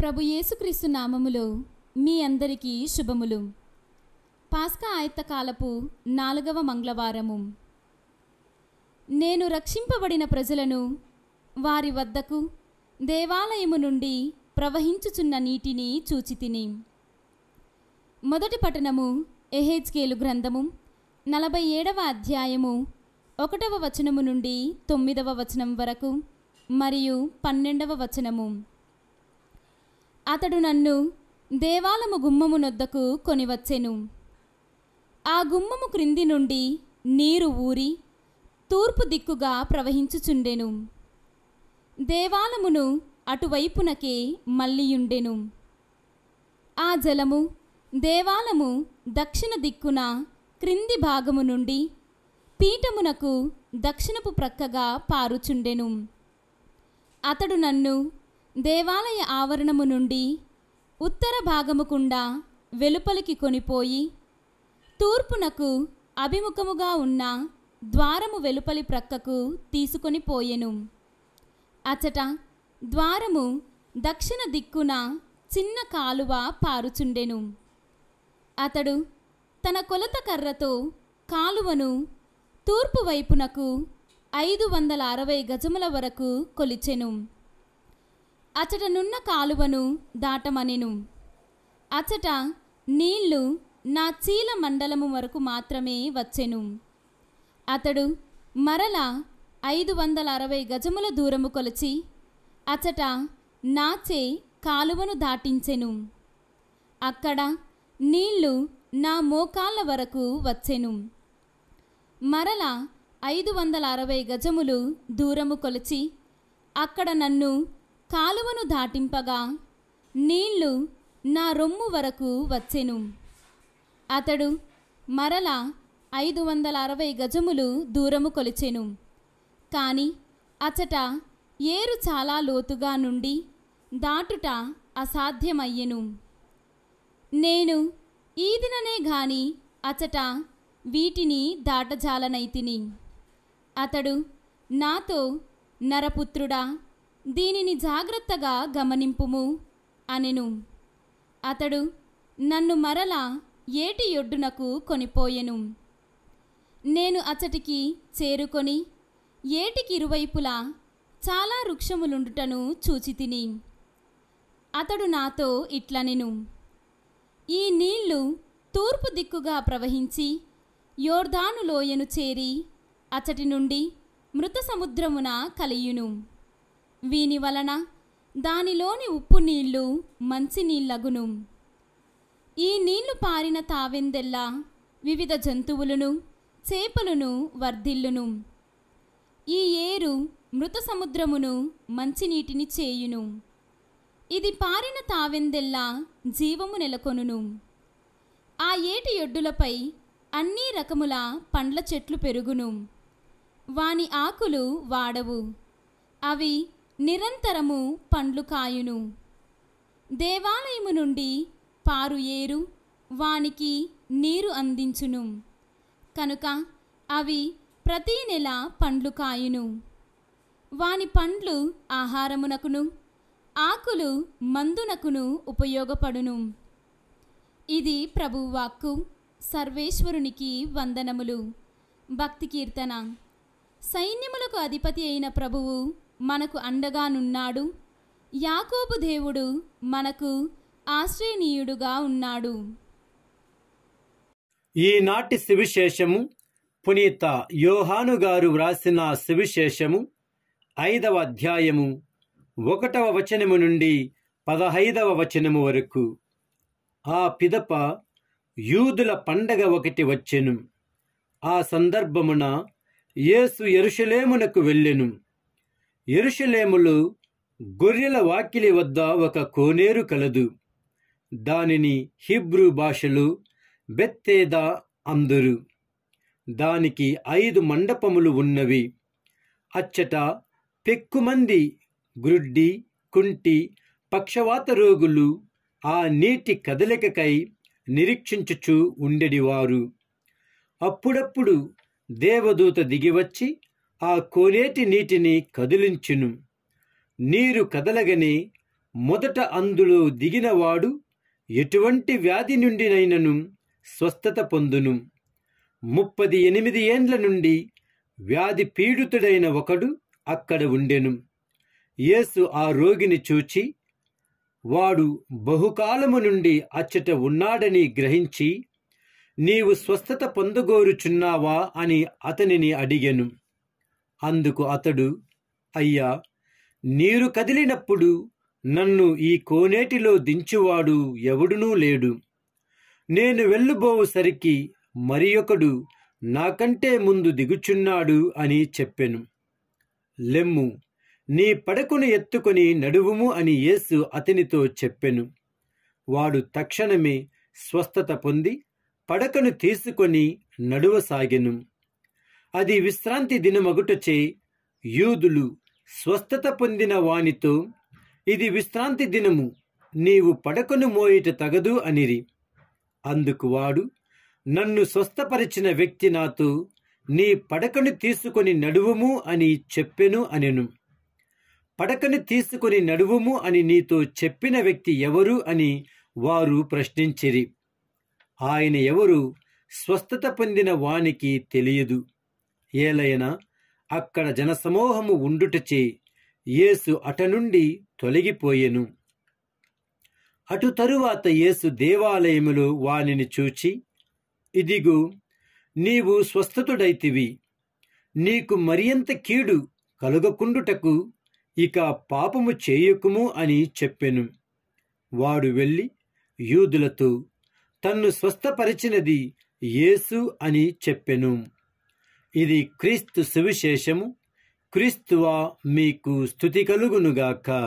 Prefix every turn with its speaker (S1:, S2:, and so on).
S1: ప్రభు యేసుక్రీస్తు నామములో మీ అందరికీ శుభములు పాస్కా ఆయత్తకాలపు నాలుగవ మంగళవారము నేను రక్షింపబడిన ప్రజలను వారి వద్దకు దేవాలయము నుండి ప్రవహించుచున్న నీటిని చూచితిని మొదటి పట్టణము ఎహెజ్కేలు గ్రంథము నలభై ఏడవ అధ్యాయము ఒకటవ వచనము నుండి తొమ్మిదవ వచనం వరకు మరియు పన్నెండవ వచనము అతడు నన్ను దేవాలము గుమ్మము నొద్దకు కొనివచ్చెను ఆ గుమ్మము క్రింది నుండి నీరు ఊరి తూర్పు దిక్కుగా ప్రవహించుచుండెను దేవాలమును అటువైపునకే మళ్ళీయుండెను ఆ జలము దేవాలము దక్షిణ దిక్కున క్రింది భాగము నుండి పీఠమునకు దక్షిణపు ప్రక్కగా పారుచుండెను అతడు నన్ను దేవాలయ ఆవరణము నుండి ఉత్తర భాగముకుండా వెలుపలికి కొనిపోయి తూర్పునకు అభిముఖముగా ఉన్న ద్వారము వెలుపలి ప్రక్కకు తీసుకొని పోయెను అచట ద్వారము దక్షిణ దిక్కున చిన్న కాలువ పారుచుండెను అతడు తన కొలత కర్రతో కాలువను తూర్పు వైపునకు ఐదు వందల అరవై గజముల వరకు కొలిచెను అచటనున్న కాలువను దాటమనెను అచట నీళ్లు నా చీల మండలము వరకు మాత్రమే వచ్చెను అతడు మరల ఐదు వందల అరవై గజముల దూరము కొలిచి అచట నాచే కాలువను దాటించెను అక్కడ నీళ్లు నా మోకాళ్ళ వరకు వచ్చెను మరల ఐదు వందల అరవై గజములు దూరము కొలిచి అక్కడ నన్ను కాలువను దాటింపగా నీళ్లు నా రొమ్ము వరకు వచ్చెను అతడు మరలా ఐదు వందల అరవై గజములు దూరము కొలిచెను కాని అచట ఏరు చాలా లోతుగా నుండి దాటుట అసాధ్యమయ్యెను నేను ఈదిననే గాని అచట వీటిని దాటజాలనైతిని అతడు నాతో నరపుత్రుడా దీనిని జాగ్రత్తగా గమనింపుము అనెను అతడు నన్ను మరలా ఏటి ఒడ్డునకు కొనిపోయెను నేను అతటికి చేరుకొని ఏటికి ఇరువైపులా చాలా వృక్షములుండుటను చూచితిని అతడు నాతో ఇట్లనెను ఈ నీళ్లు తూర్పు దిక్కుగా ప్రవహించి యోర్ధాను లోయను చేరి అతటి నుండి మృత సముద్రమున కలియును వీని వలన దానిలోని ఉప్పు నీళ్లు మంచినీళ్ళగును ఈ నీళ్లు పారిన తావెందెల్లా వివిధ జంతువులను చేపలను వర్ధిల్లును ఈ ఏరు మృత సముద్రమును మంచినీటిని చేయును ఇది పారిన తావెందెల్లా జీవము నెలకొనును ఆ ఏటి ఎడ్డులపై అన్ని రకముల పండ్ల చెట్లు పెరుగును వాని ఆకులు వాడవు అవి నిరంతరము పండ్లు కాయును దేవాలయము నుండి పారు ఏరు వానికి నీరు అందించును కనుక అవి ప్రతి నెల పండ్లు కాయును వాని పండ్లు ఆహారమునకును ఆకులు మందునకును ఉపయోగపడును ఇది ప్రభువాక్కు సర్వేశ్వరునికి వందనములు భక్తి కీర్తన సైన్యములకు అధిపతి అయిన ప్రభువు మనకు అండగానున్నాడు యాకోబు దేవుడు మనకు ఆశ్రయనీయుడుగా ఉన్నాడు
S2: ఈనాటి సువిశేషము పునీత యోహాను గారు వ్రాసిన సువిశేషము ఐదవ అధ్యాయము ఒకటవ వచనము నుండి పదహైదవ వచనము వరకు ఆ పిదప యూదుల పండగ ఒకటి వచ్చెను ఆ సందర్భమున యేసు ఎరుషలేమునకు వెళ్ళెను ఎరుషలేములు గొర్రెల వాకిలి వద్ద ఒక కోనేరు కలదు దానిని హిబ్రూ భాషలు బెత్తేదా అందురు దానికి ఐదు మండపములు ఉన్నవి అచ్చట పెక్కుమంది గ్రుడ్డి కుంటి పక్షవాత రోగులు ఆ నీటి కదలికకై నిరీక్షించుచు ఉండెడివారు అప్పుడప్పుడు దేవదూత దిగివచ్చి ఆ కోనేటి నీటిని కదిలించును నీరు కదలగని మొదట అందులో దిగినవాడు ఎటువంటి వ్యాధి నుండినైనను స్వస్థత పొందును ముప్పది ఎనిమిది ఏండ్ల నుండి వ్యాధి పీడితుడైన ఒకడు అక్కడ ఉండెను యేసు ఆ రోగిని చూచి వాడు బహుకాలము నుండి అచ్చట ఉన్నాడని గ్రహించి నీవు స్వస్థత పొందగోరుచున్నావా అని అతనిని అడిగాను అందుకు అతడు అయ్యా నీరు కదిలినప్పుడు నన్ను ఈ కోనేటిలో దించువాడు ఎవడునూ లేడు నేను వెళ్ళుబోవుసరికి మరి ఒకడు నాకంటే ముందు దిగుచున్నాడు అని చెప్పెను లెమ్ము నీ పడకును ఎత్తుకొని నడువుము అని యేసు అతనితో చెప్పెను వాడు తక్షణమే స్వస్థత పొంది పడకను తీసుకొని నడువసాగెను అది విశ్రాంతి దినమగుటచే యూదులు స్వస్థత పొందిన వానితో ఇది విశ్రాంతి దినము నీవు పడకను మోయిట తగదు అనిరి అందుకు వాడు నన్ను స్వస్థపరిచిన వ్యక్తి నాతో నీ పడకను తీసుకొని నడువుము అని చెప్పెను అనెను పడకను తీసుకొని నడువుము అని నీతో చెప్పిన వ్యక్తి ఎవరు అని వారు ప్రశ్నించిరి ఆయన ఎవరు స్వస్థత పొందిన వానికి తెలియదు ఏలైనా అక్కడ జనసమూహము ఉండుటచే యేసు అటనుండి నుండి తొలగిపోయెను అటు తరువాత యేసు దేవాలయములో వానిని చూచి ఇదిగో నీవు స్వస్థతుడైతివి నీకు మరింత కీడు కలుగకుండుటకు ఇక పాపము చేయకుము అని చెప్పెను వాడు వెళ్ళి యూదులతో తన్ను స్వస్థపరిచినది యేసు అని చెప్పెను ఇది క్రీస్తు సువిశేషము క్రీస్తువా మీకు స్థుతి కలుగునుగాక